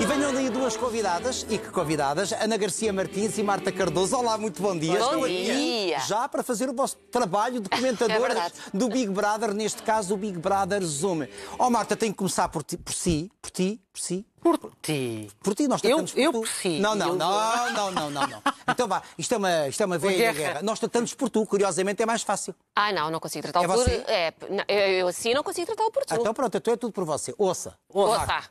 E venham daí duas convidadas, e que convidadas, Ana Garcia Martins e Marta Cardoso. Olá, muito bom dia. Bom Estou dia. já para fazer o vosso trabalho de comentador é do Big Brother, neste caso o Big Brother Zoom. Oh, Marta, tenho que começar por ti, por si, por ti, por si. Por ti. Por ti, nós tratamos eu, por eu Por si. Não, não, não, não, não, não, não. Então vá, isto é uma, isto é uma velha guerra. guerra. Nós tratamos por tu, curiosamente é mais fácil. Ah, não, não consigo tratar é por... Você? É, eu, eu assim não consigo tratar por tu. Então pronto, então é tudo por você. Ouça. Ouça. Ouça.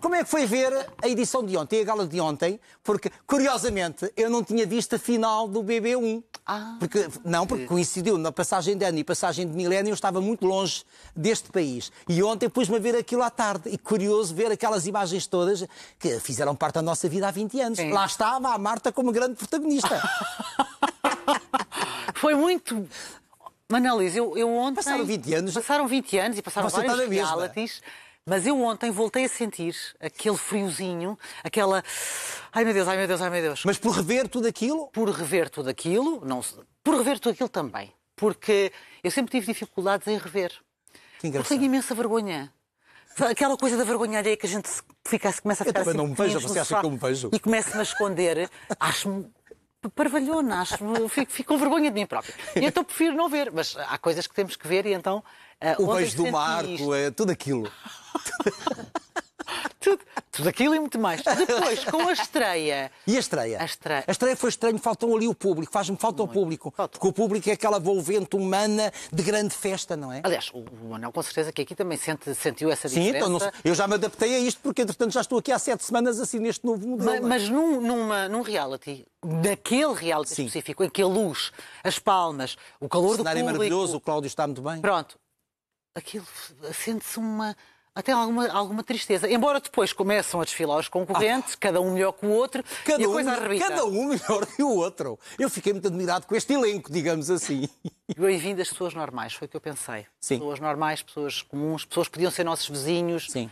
Como é que foi ver a edição de ontem, a gala de ontem? Porque, curiosamente, eu não tinha visto a final do BB1. Ah, porque, não, porque coincidiu na passagem de ano e passagem de milénio, eu estava muito longe deste país. E ontem pus-me a ver aquilo à tarde. E curioso ver aquelas imagens todas que fizeram parte da nossa vida há 20 anos. É. Lá estava a Marta como grande protagonista. foi muito Manelis eu, eu ontem. Passaram 20 anos. Passaram 20 anos e passaram Você vários realities. Mesma. Mas eu ontem voltei a sentir aquele friozinho, aquela. Ai meu Deus, ai meu Deus, ai meu Deus. Mas por rever tudo aquilo? Por rever tudo aquilo, não... por rever tudo aquilo também. Porque eu sempre tive dificuldades em rever. Que engraçado. Porque tenho imensa vergonha. Aquela coisa da vergonha alheia que a gente fica, começa a ficar Eu também assim, não me vejo, você acha que eu me vejo? E começa-me a esconder. Acho-me parvalhona, acho-me, fico, fico, com vergonha de mim própria. E então prefiro não ver, mas há coisas que temos que ver e então... Uh, o beijo do Marco, isto. é tudo aquilo. tudo, tudo aquilo e muito mais. Depois, com a estreia. E a estreia? A estreia, a estreia foi estranho, faltam ali o público, faz-me falta muito. o público. Falta. Porque o público é aquela volvente humana de grande festa, não é? Aliás, o Manuel, com certeza que aqui também sente, sentiu essa diferença. Sim, então, não, eu já me adaptei a isto, porque entretanto já estou aqui há sete semanas assim neste novo modelo. Mas, é? mas num, numa, num reality, naquele reality específico, em que a luz, as palmas, o calor o do público... O cenário é maravilhoso, o Cláudio está muito bem. Pronto. Aquilo, sente-se uma até alguma, alguma tristeza. Embora depois começam a desfilar os concorrentes, ah. cada um melhor que o outro, cada e a coisa um, Cada um melhor que o outro. Eu fiquei muito admirado com este elenco, digamos assim. Bem-vindo às pessoas normais, foi o que eu pensei. Sim. Pessoas normais, pessoas comuns, pessoas que podiam ser nossos vizinhos. Sim.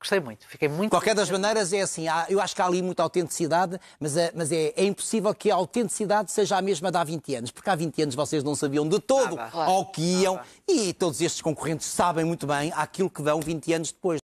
Gostei muito, fiquei muito. Qualquer das maneiras é assim, há, eu acho que há ali muita autenticidade, mas, é, mas é, é, impossível que a autenticidade seja a mesma de há 20 anos, porque há 20 anos vocês não sabiam de todo ah, ao que ah, iam e todos estes concorrentes sabem muito bem aquilo que vão 20 anos depois.